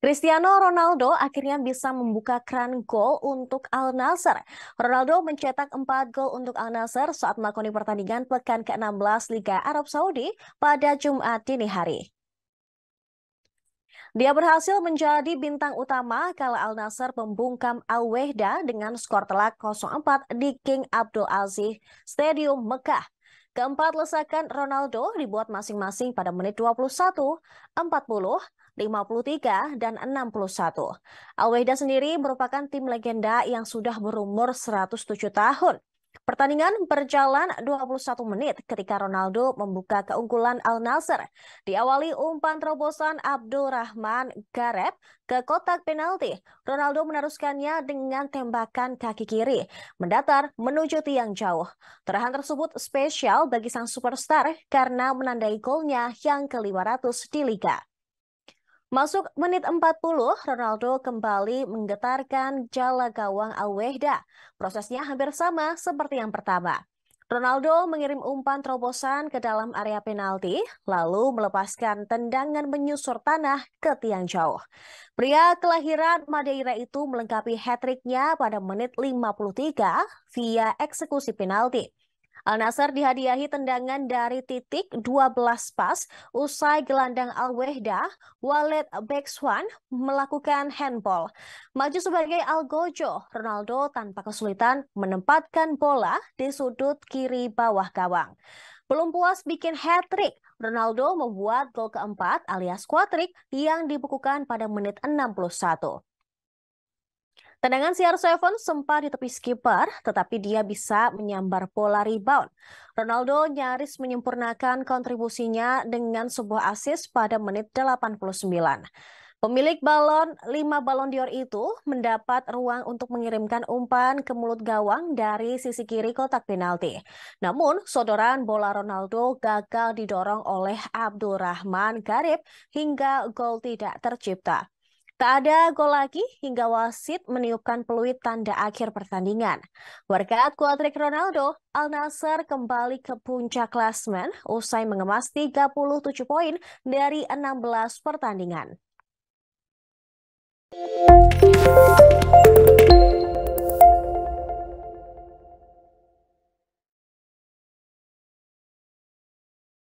Cristiano Ronaldo akhirnya bisa membuka kran gol untuk Al Nassr. Ronaldo mencetak 4 gol untuk Al Nassr saat melakoni pertandingan pekan ke-16 Liga Arab Saudi pada Jumat dini hari. Dia berhasil menjadi bintang utama kala Al Nassr membungkam Al Wehda dengan skor telak 0-4 di King Abdul Aziz Stadium Mekah Keempat lesakan Ronaldo dibuat masing-masing pada menit 21, 40, 53, dan 61. Alweda sendiri merupakan tim legenda yang sudah berumur 107 tahun. Pertandingan berjalan 21 menit ketika Ronaldo membuka keunggulan Al Nasser. Diawali umpan terobosan Abdurrahman Gareb ke kotak penalti. Ronaldo meneruskannya dengan tembakan kaki kiri, mendatar menuju tiang jauh. Terahan tersebut spesial bagi sang superstar karena menandai golnya yang ke-500 di Liga. Masuk menit 40, Ronaldo kembali menggetarkan jala gawang Alwehda. Prosesnya hampir sama seperti yang pertama. Ronaldo mengirim umpan terobosan ke dalam area penalti, lalu melepaskan tendangan menyusur tanah ke tiang jauh. Pria kelahiran Madeira itu melengkapi hat-tricknya pada menit 53 via eksekusi penalti. Al Nasar dihadiahi tendangan dari titik 12 pas usai gelandang Al Wehda, Walid Bekswan melakukan handball. Maju sebagai Al Gojo, Ronaldo tanpa kesulitan menempatkan bola di sudut kiri bawah gawang. Belum puas bikin hat-trick, Ronaldo membuat gol keempat alias kuatrik yang dibukukan pada menit 61. Tendangan CR7 sempat ditepis kiper, tetapi dia bisa menyambar pola rebound. Ronaldo nyaris menyempurnakan kontribusinya dengan sebuah assist pada menit 89. Pemilik balon 5 balon dior itu mendapat ruang untuk mengirimkan umpan ke mulut gawang dari sisi kiri kotak penalti. Namun, sodoran bola Ronaldo gagal didorong oleh Abdurrahman Rahman Garib hingga gol tidak tercipta. Tak ada gol lagi hingga wasit meniupkan peluit tanda akhir pertandingan. Warkat Kuatrik Ronaldo, Al Nassr kembali ke puncak klasmen usai mengemas 37 poin dari 16 pertandingan.